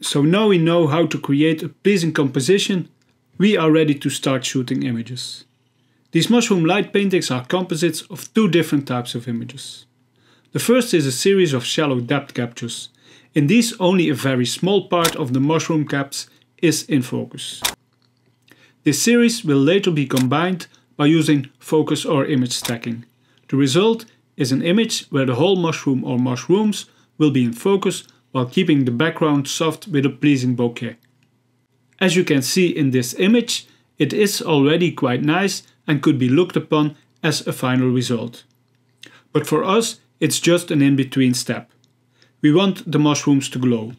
So now we know how to create a pleasing composition, we are ready to start shooting images. These mushroom light paintings are composites of two different types of images. The first is a series of shallow depth captures. In these only a very small part of the mushroom caps is in focus. This series will later be combined by using focus or image stacking. The result is an image where the whole mushroom or mushrooms will be in focus while keeping the background soft with a pleasing bokeh. As you can see in this image, it is already quite nice and could be looked upon as a final result. But for us, it's just an in-between step. We want the mushrooms to glow.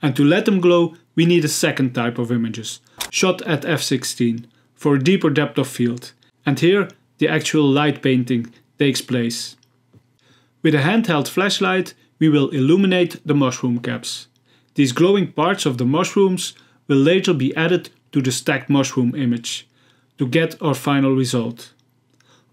And to let them glow, we need a second type of images, shot at f16, for a deeper depth of field. And here, the actual light painting takes place. With a handheld flashlight, we will illuminate the mushroom caps. These glowing parts of the mushrooms will later be added to the stacked mushroom image to get our final result.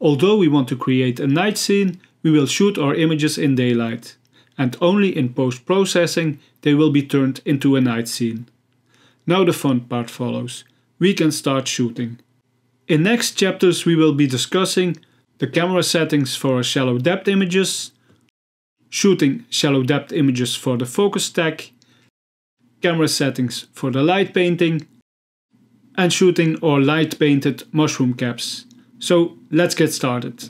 Although we want to create a night scene, we will shoot our images in daylight, and only in post-processing they will be turned into a night scene. Now the fun part follows. We can start shooting. In next chapters we will be discussing the camera settings for our shallow depth images, shooting shallow depth images for the focus stack, camera settings for the light painting, and shooting or light painted mushroom caps. So let's get started.